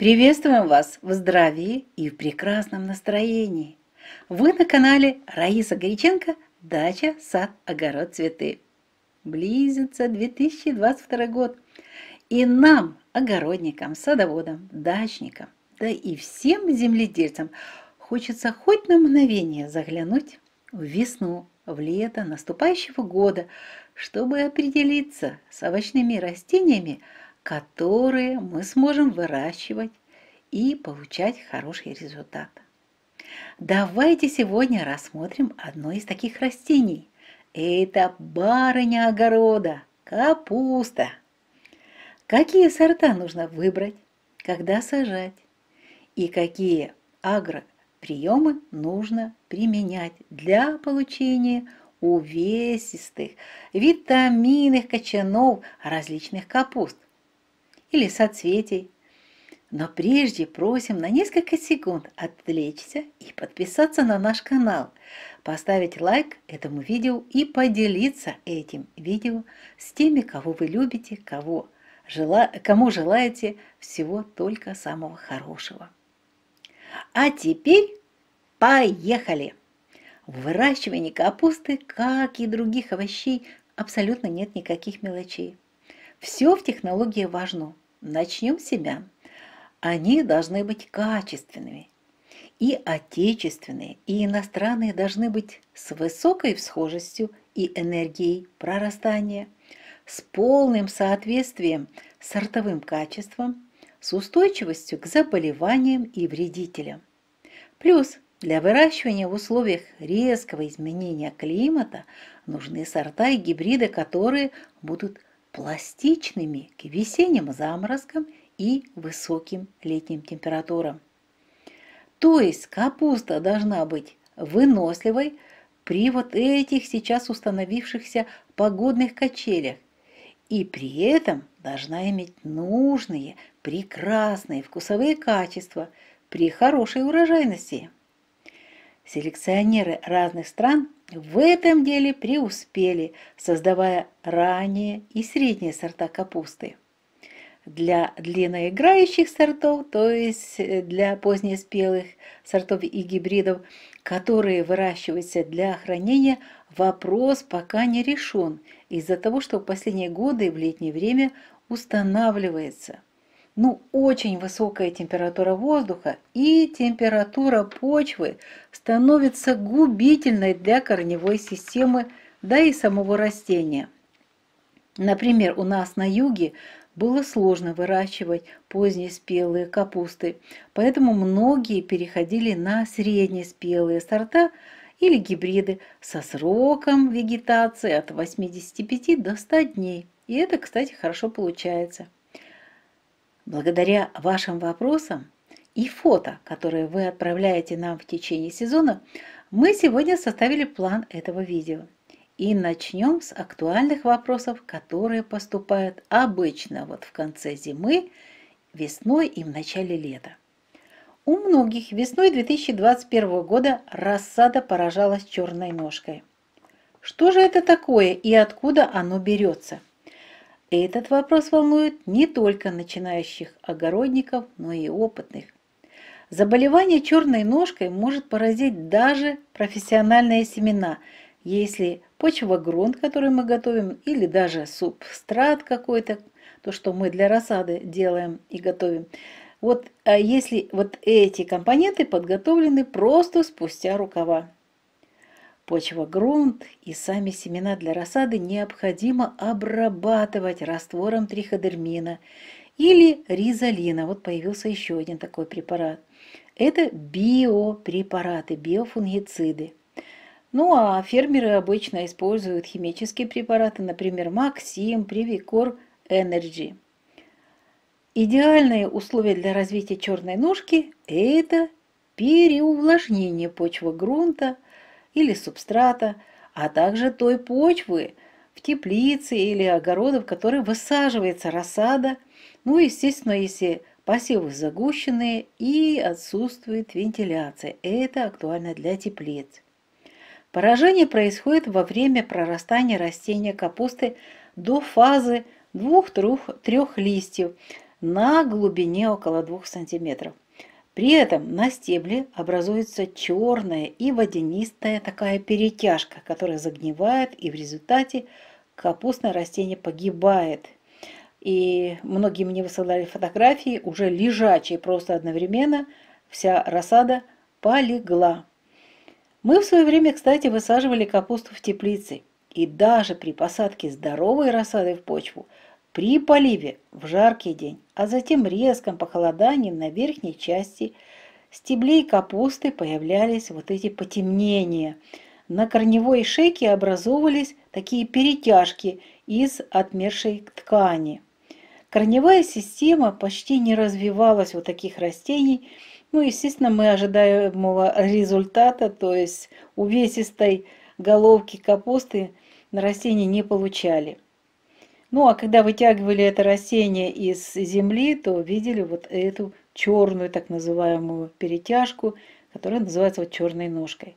Приветствуем вас в здравии и в прекрасном настроении. Вы на канале Раиса Горяченко «Дача, сад, огород, цветы». Близится 2022 год, и нам, огородникам, садоводам, дачникам, да и всем земледельцам, хочется хоть на мгновение заглянуть в весну, в лето наступающего года, чтобы определиться с овощными растениями – которые мы сможем выращивать и получать хороший результат. Давайте сегодня рассмотрим одно из таких растений. Это барыня огорода, капуста. Какие сорта нужно выбрать, когда сажать и какие агроприемы нужно применять для получения увесистых, витаминных кочанов различных капуст – или соцветий. Но прежде просим на несколько секунд отвлечься и подписаться на наш канал, поставить лайк этому видео и поделиться этим видео с теми, кого вы любите, кого жела... кому желаете всего только самого хорошего. А теперь поехали! В выращивании капусты, как и других овощей, абсолютно нет никаких мелочей. Все в технологии важно – Начнем с себя. Они должны быть качественными. И отечественные, и иностранные должны быть с высокой всхожестью и энергией прорастания, с полным соответствием сортовым качествам, с устойчивостью к заболеваниям и вредителям. Плюс для выращивания в условиях резкого изменения климата нужны сорта и гибриды, которые будут пластичными к весенним заморозкам и высоким летним температурам. То есть капуста должна быть выносливой при вот этих сейчас установившихся погодных качелях и при этом должна иметь нужные, прекрасные вкусовые качества при хорошей урожайности. Селекционеры разных стран в этом деле преуспели, создавая ранние и средние сорта капусты. Для длинноиграющих сортов, то есть э, для позднеспелых сортов и гибридов, которые выращиваются для хранения, вопрос пока не решен из-за того, что в последние годы в летнее время устанавливается – ну, очень высокая температура воздуха и температура почвы становится губительной для корневой системы, да и самого растения. Например, у нас на юге было сложно выращивать позднеспелые капусты, поэтому многие переходили на среднеспелые сорта или гибриды со сроком вегетации от 85 до 100 дней. И это, кстати, хорошо получается. Благодаря вашим вопросам и фото, которые вы отправляете нам в течение сезона, мы сегодня составили план этого видео. И начнем с актуальных вопросов, которые поступают обычно вот в конце зимы, весной и в начале лета. У многих весной 2021 года рассада поражалась черной ножкой. Что же это такое и откуда оно берется? Этот вопрос волнует не только начинающих огородников, но и опытных. Заболевание черной ножкой может поразить даже профессиональные семена, если почва, грунт, который мы готовим, или даже субстрат какой-то, то, что мы для рассады делаем и готовим. Вот а если вот эти компоненты подготовлены просто спустя рукава. Почва, грунт и сами семена для рассады необходимо обрабатывать раствором триходермина или ризолина. Вот появился еще один такой препарат. Это биопрепараты, биофунгициды. Ну а фермеры обычно используют химические препараты, например, Максим, Привикор, Энерджи. Идеальные условия для развития черной ножки – это переувлажнение почвы грунта – или субстрата, а также той почвы в теплице или огороде, в которой высаживается рассада, ну и, естественно, если посевы загущенные и отсутствует вентиляция. Это актуально для теплиц. Поражение происходит во время прорастания растения капусты до фазы двух-трех листьев на глубине около 2 сантиметров. При этом на стебле образуется черная и водянистая такая перетяжка, которая загнивает и в результате капустное растение погибает. И многие мне высылали фотографии уже лежачие, просто одновременно вся рассада полегла. Мы в свое время, кстати, высаживали капусту в теплице. И даже при посадке здоровой рассады в почву – при поливе в жаркий день, а затем резком похолодании на верхней части стеблей капусты появлялись вот эти потемнения. На корневой шейке образовывались такие перетяжки из отмершей ткани. Корневая система почти не развивалась у таких растений, ну, естественно, мы ожидаемого результата, то есть увесистой головки капусты на растении не получали. Ну, а когда вытягивали это растение из земли, то видели вот эту черную так называемую перетяжку, которая называется вот черной ножкой.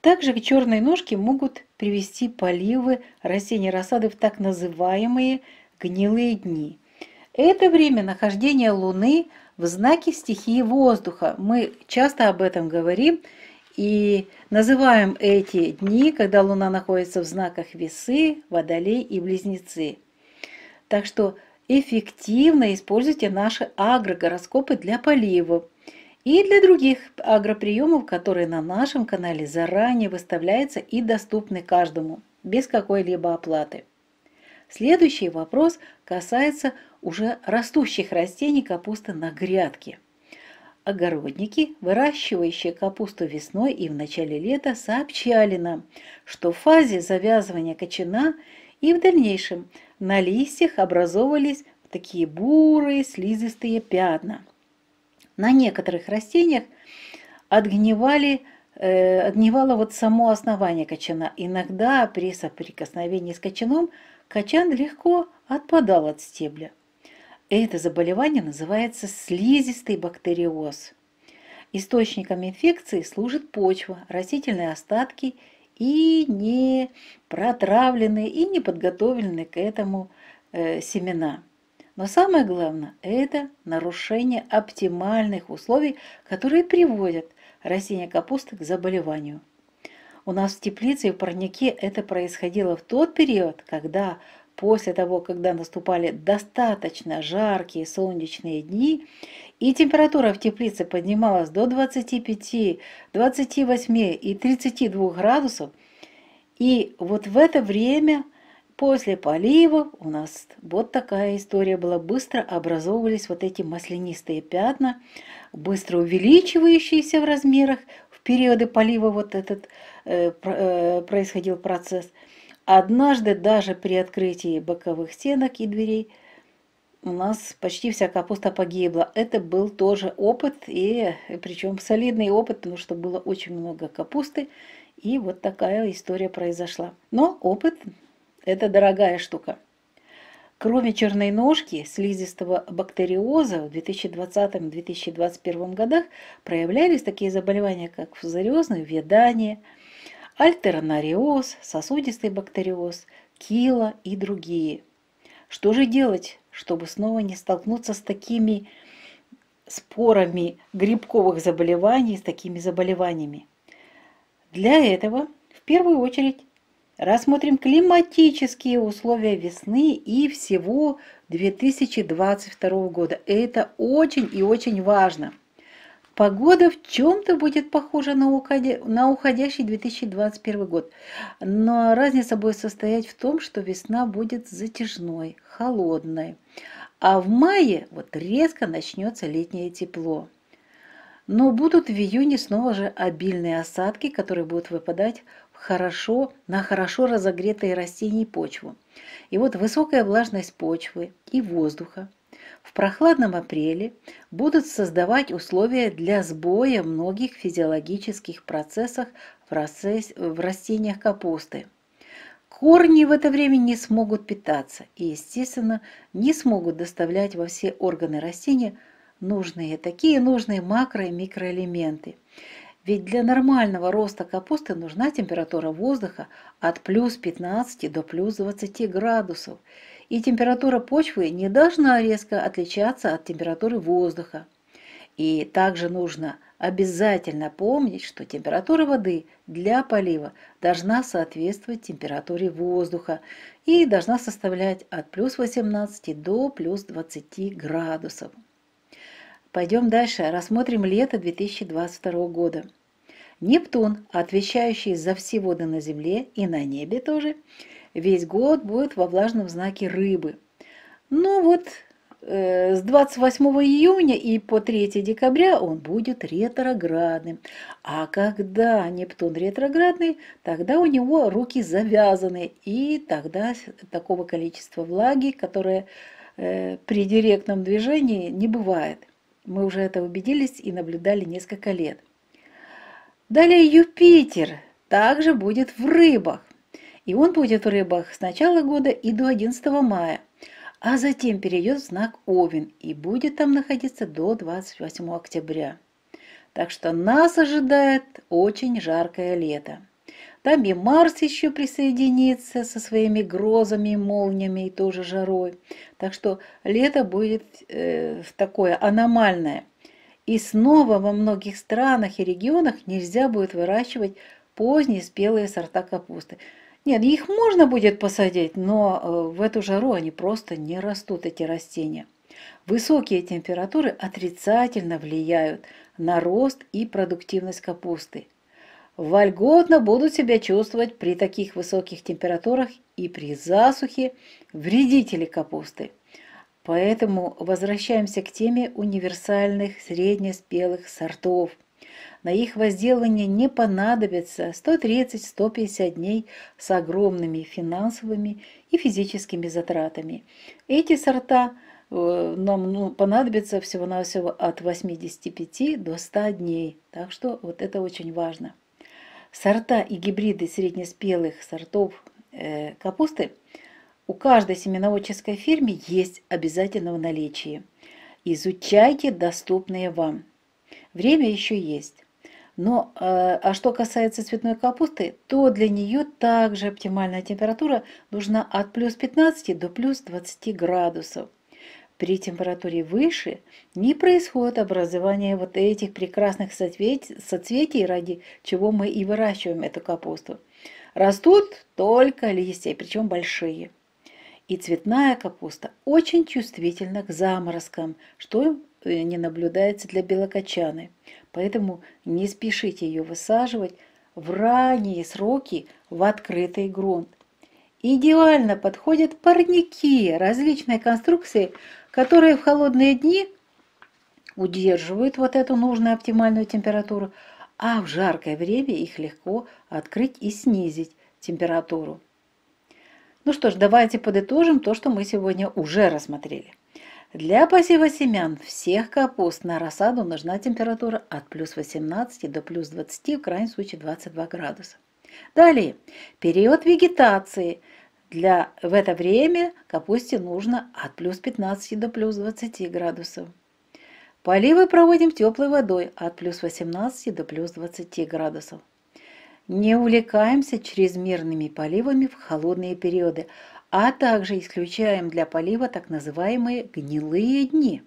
Также к черной ножке могут привести поливы растений рассады в так называемые гнилые дни. Это время нахождения Луны в знаке стихии воздуха. Мы часто об этом говорим и называем эти дни, когда Луна находится в знаках весы, водолей и близнецы. Так что эффективно используйте наши агрогороскопы для полива и для других агроприемов, которые на нашем канале заранее выставляются и доступны каждому, без какой-либо оплаты. Следующий вопрос касается уже растущих растений капусты на грядке. Огородники, выращивающие капусту весной и в начале лета, сообщали нам, что в фазе завязывания кочана и в дальнейшем – на листьях образовывались такие бурые слизистые пятна. На некоторых растениях отгнивали, э, отгнивало вот само основание качана. Иногда при соприкосновении с качаном качан легко отпадал от стебля. Это заболевание называется слизистый бактериоз. Источником инфекции служит почва, растительные остатки и не протравлены, и не подготовлены к этому э, семена. Но самое главное – это нарушение оптимальных условий, которые приводят растение капусты к заболеванию. У нас в теплице и в парнике это происходило в тот период, когда после того, когда наступали достаточно жаркие солнечные дни, и температура в теплице поднималась до 25, 28 и 32 градусов, и вот в это время после полива у нас вот такая история была, быстро образовывались вот эти маслянистые пятна, быстро увеличивающиеся в размерах, в периоды полива вот этот э, э происходил процесс – Однажды даже при открытии боковых стенок и дверей у нас почти вся капуста погибла. Это был тоже опыт, и причем солидный опыт, потому что было очень много капусты, и вот такая история произошла. Но опыт – это дорогая штука. Кроме черной ножки, слизистого бактериоза в 2020-2021 годах проявлялись такие заболевания, как фузариозное вядание – альтеронариоз, сосудистый бактериоз, кила и другие. Что же делать, чтобы снова не столкнуться с такими спорами грибковых заболеваний, с такими заболеваниями? Для этого в первую очередь рассмотрим климатические условия весны и всего 2022 года. Это очень и очень важно. Погода в чем-то будет похожа на, уходящий 2021 год, но разница будет состоять в том, что весна будет затяжной, холодной, а в мае вот резко начнется летнее тепло. Но будут в июне снова же обильные осадки, которые будут выпадать хорошо, на хорошо разогретые растения и почву. И вот высокая влажность почвы и воздуха – в прохладном апреле будут создавать условия для сбоя многих физиологических процессов в растениях капусты. Корни в это время не смогут питаться и, естественно, не смогут доставлять во все органы растения нужные, такие нужные макро- и микроэлементы. Ведь для нормального роста капусты нужна температура воздуха от плюс 15 до плюс 20 градусов и температура почвы не должна резко отличаться от температуры воздуха. И также нужно обязательно помнить, что температура воды для полива должна соответствовать температуре воздуха и должна составлять от плюс 18 до плюс 20 градусов. Пойдем дальше, рассмотрим лето 2022 года. Нептун, отвечающий за все воды на Земле и на небе тоже, весь год будет во влажном знаке рыбы. Ну вот, э, с 28 июня и по 3 декабря он будет ретроградным. А когда Нептун ретроградный, тогда у него руки завязаны, и тогда такого количества влаги, которое э, при директном движении не бывает. Мы уже это убедились и наблюдали несколько лет. Далее Юпитер также будет в рыбах и он будет в рыбах с начала года и до 11 мая, а затем перейдет в знак Овен и будет там находиться до 28 октября. Так что нас ожидает очень жаркое лето. Там и Марс еще присоединится со своими грозами, молниями и тоже жарой. Так что лето будет э, такое аномальное. И снова во многих странах и регионах нельзя будет выращивать поздние спелые сорта капусты. Нет, их можно будет посадить, но э, в эту жару они просто не растут, эти растения. Высокие температуры отрицательно влияют на рост и продуктивность капусты. Вольготно будут себя чувствовать при таких высоких температурах и при засухе вредители капусты. Поэтому возвращаемся к теме универсальных среднеспелых сортов – на их возделывание не понадобится 130-150 дней с огромными финансовыми и физическими затратами. Эти сорта э, нам ну, понадобится всего-навсего от 85 до 100 дней. Так что вот это очень важно. Сорта и гибриды среднеспелых сортов э, капусты у каждой семеноводческой фирмы есть обязательно в наличии. Изучайте доступные вам. Время еще есть. Но, э, а что касается цветной капусты, то для нее также оптимальная температура нужна от плюс 15 до плюс 20 градусов. При температуре выше не происходит образование вот этих прекрасных соцветий, ради чего мы и выращиваем эту капусту. Растут только листья, причем большие. И цветная капуста очень чувствительна к заморозкам, что не наблюдается для белокочаны. Поэтому не спешите ее высаживать в ранние сроки в открытый грунт. Идеально подходят парники различной конструкции, которые в холодные дни удерживают вот эту нужную оптимальную температуру, а в жаркое время их легко открыть и снизить температуру. Ну что ж, давайте подытожим то, что мы сегодня уже рассмотрели. Для посева семян всех капуст на рассаду нужна температура от плюс 18 до плюс 20, в крайнем случае 22 градуса. Далее, период вегетации. Для, в это время капусте нужно от плюс 15 до плюс 20 градусов. Поливы проводим теплой водой от плюс 18 до плюс 20 градусов. Не увлекаемся чрезмерными поливами в холодные периоды, а также исключаем для полива так называемые гнилые дни.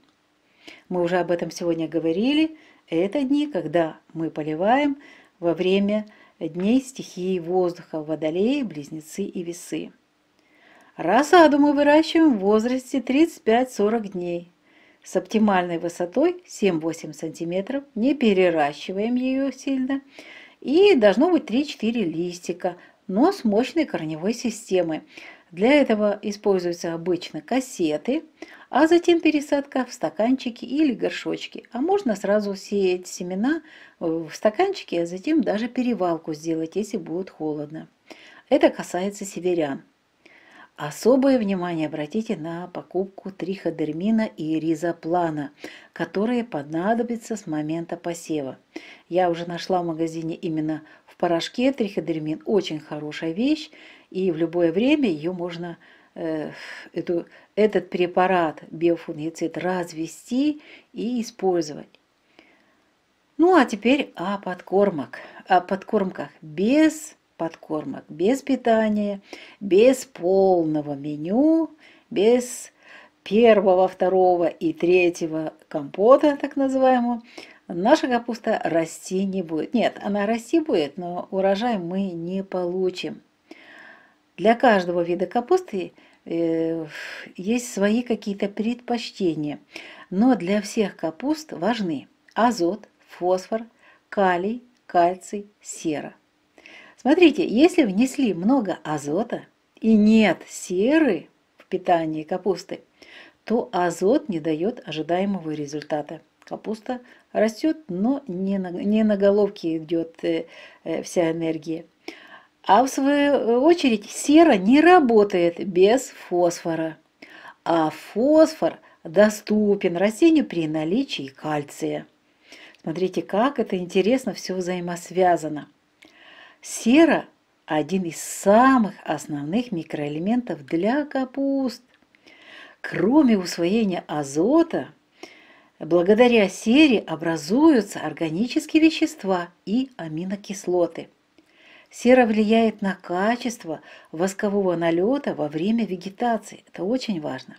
Мы уже об этом сегодня говорили. Это дни, когда мы поливаем во время дней стихии воздуха, водолеи, близнецы и весы. Рассаду мы выращиваем в возрасте 35-40 дней с оптимальной высотой 7-8 см, не переращиваем ее сильно, и должно быть 3-4 листика, но с мощной корневой системой. Для этого используются обычно кассеты, а затем пересадка в стаканчики или горшочки. А можно сразу сеять семена э, в стаканчики, а затем даже перевалку сделать, если будет холодно. Это касается северян. Особое внимание обратите на покупку триходермина и ризоплана, которые понадобятся с момента посева. Я уже нашла в магазине именно порошке триходермин очень хорошая вещь, и в любое время ее можно, э, эту, этот препарат биофунгицид развести и использовать. Ну а теперь о подкормок, о подкормках без подкормок, без питания, без полного меню, без первого, второго и третьего компота, так называемого, наша капуста расти не будет. Нет, она расти будет, но урожай мы не получим. Для каждого вида капусты э, есть свои какие-то предпочтения, но для всех капуст важны азот, фосфор, калий, кальций, сера. Смотрите, если внесли много азота и нет серы в питании капусты, то азот не дает ожидаемого результата. Капуста растет, но не на, не на головке идет э, э, вся энергия. А в свою э, очередь сера не работает без фосфора. А фосфор доступен растению при наличии кальция. Смотрите, как это интересно все взаимосвязано. Сера – один из самых основных микроэлементов для капуст. Кроме усвоения азота – Благодаря сере образуются органические вещества и аминокислоты. Сера влияет на качество воскового налета во время вегетации. Это очень важно.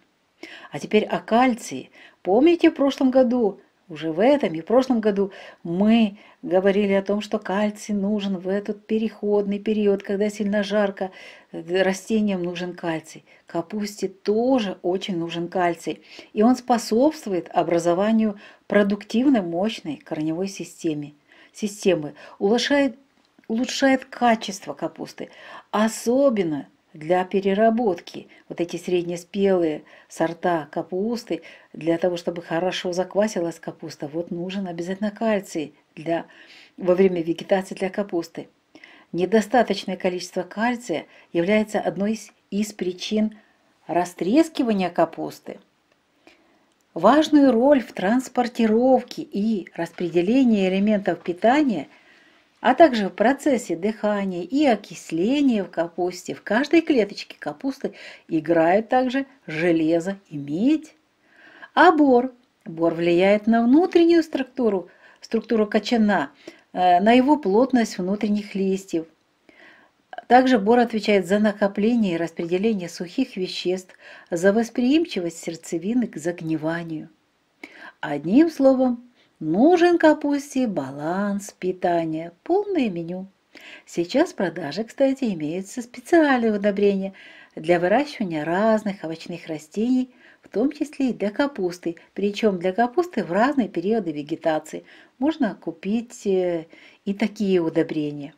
А теперь о кальции. Помните, в прошлом году, уже в этом и в прошлом году мы говорили о том, что кальций нужен в этот переходный период, когда сильно жарко, э, растениям нужен кальций. Капусте тоже очень нужен кальций, и он способствует образованию продуктивной мощной корневой системы. системы, улучшает, улучшает качество капусты, особенно – для переработки. Вот эти среднеспелые сорта капусты, для того, чтобы хорошо заквасилась капуста, вот нужен обязательно кальций для, во время вегетации для капусты. Недостаточное количество кальция является одной из, из причин растрескивания капусты. Важную роль в транспортировке и распределении элементов питания – а также в процессе дыхания и окисления в капусте. В каждой клеточке капусты играют также железо и медь. А бор. Бор влияет на внутреннюю структуру, структуру кочана, э, на его плотность внутренних листьев. Также бор отвечает за накопление и распределение сухих веществ, за восприимчивость сердцевины к загниванию. Одним словом, Нужен капусте баланс питания, полное меню. Сейчас в продаже, кстати, имеются специальные удобрения для выращивания разных овощных растений, в том числе и для капусты, причем для капусты в разные периоды вегетации. Можно купить э, и такие удобрения.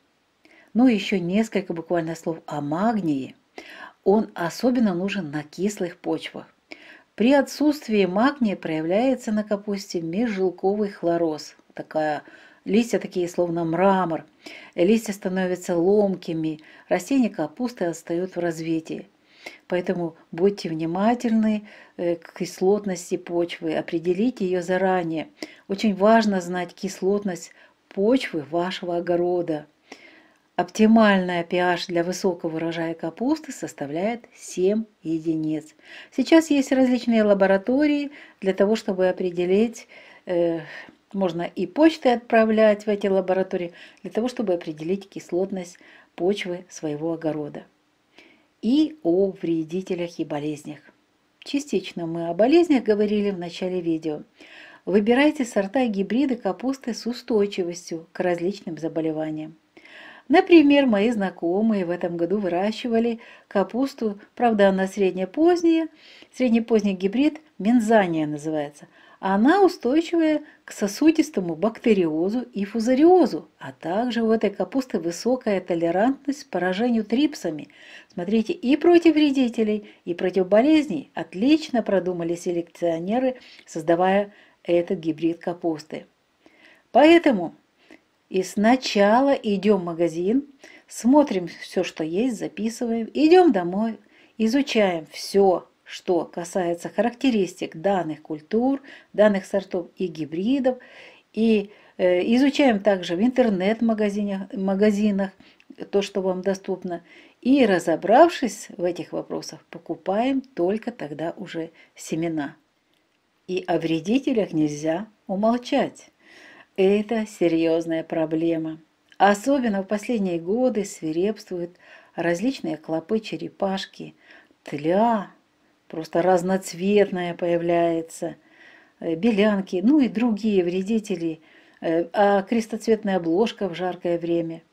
Ну и еще несколько буквально слов о магнии. Он особенно нужен на кислых почвах. При отсутствии магния проявляется на капусте межжелковый хлороз. Такая, листья такие словно мрамор. Листья становятся ломкими, растения капусты отстают в развитии. Поэтому будьте внимательны э, к кислотности почвы, определите ее заранее. Очень важно знать кислотность почвы вашего огорода. Оптимальная pH для высокого урожая капусты составляет 7 единиц. Сейчас есть различные лаборатории для того, чтобы определить, э, можно и почты отправлять в эти лаборатории, для того, чтобы определить кислотность почвы своего огорода. И о вредителях и болезнях. Частично мы о болезнях говорили в начале видео. Выбирайте сорта и гибриды капусты с устойчивостью к различным заболеваниям. Например, мои знакомые в этом году выращивали капусту, правда она среднепоздняя, среднепоздний гибрид мензания называется. Она устойчивая к сосудистому бактериозу и фузариозу, а также у этой капусты высокая толерантность к поражению трипсами. Смотрите, и против вредителей, и против болезней отлично продумали селекционеры, создавая этот гибрид капусты. Поэтому и сначала идем в магазин, смотрим все, что есть, записываем, идем домой, изучаем все, что касается характеристик данных культур, данных сортов и гибридов, и э, изучаем также в интернет-магазинах магазинах то, что вам доступно, и разобравшись в этих вопросах, покупаем только тогда уже семена. И о вредителях нельзя умолчать. Это серьезная проблема. Особенно в последние годы свирепствуют различные клопы-черепашки, тля, просто разноцветная появляется, э, белянки, ну и другие вредители, э, а крестоцветная обложка в жаркое время –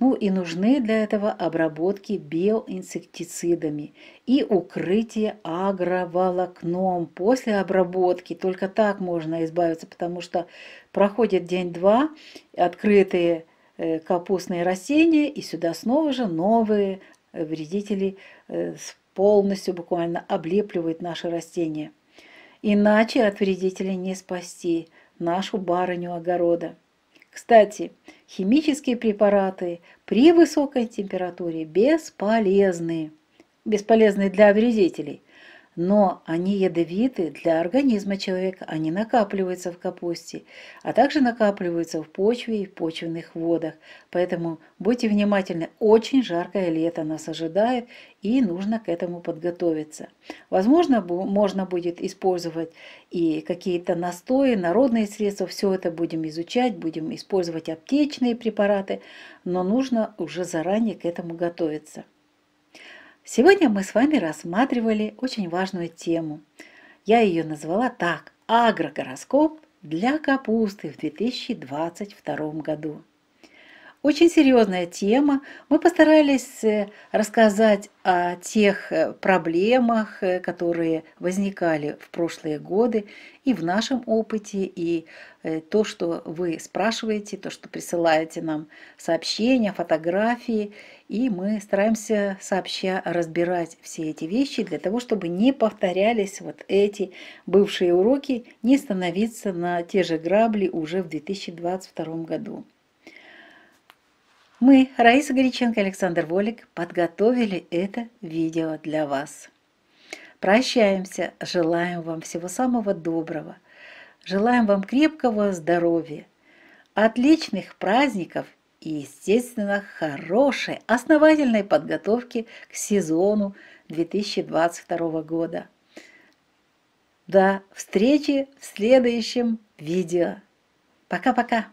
ну и нужны для этого обработки биоинсектицидами и укрытие агроволокном после обработки. Только так можно избавиться, потому что проходит день-два, открытые э, капустные растения, и сюда снова же новые вредители э, полностью буквально облепливают наши растения. Иначе от вредителей не спасти нашу барыню огорода. Кстати, химические препараты при высокой температуре бесполезны. Бесполезны для вредителей но они ядовиты для организма человека, они накапливаются в капусте, а также накапливаются в почве и в почвенных водах. Поэтому будьте внимательны, очень жаркое лето нас ожидает, и нужно к этому подготовиться. Возможно, можно будет использовать и какие-то настои, народные средства, все это будем изучать, будем использовать аптечные препараты, но нужно уже заранее к этому готовиться. Сегодня мы с вами рассматривали очень важную тему. Я ее назвала так – агрогороскоп для капусты в 2022 году. Очень серьезная тема. Мы постарались э, рассказать о тех э, проблемах, э, которые возникали в прошлые годы и в нашем опыте, и то, что вы спрашиваете, то, что присылаете нам сообщения, фотографии. И мы стараемся сообща разбирать все эти вещи для того, чтобы не повторялись вот эти бывшие уроки, не становиться на те же грабли уже в 2022 году. Мы, Раиса Горяченко и Александр Волик, подготовили это видео для вас. Прощаемся, желаем вам всего самого доброго, желаем вам крепкого здоровья, отличных праздников и, естественно, хорошей основательной подготовки к сезону 2022 года. До встречи в следующем видео. Пока-пока!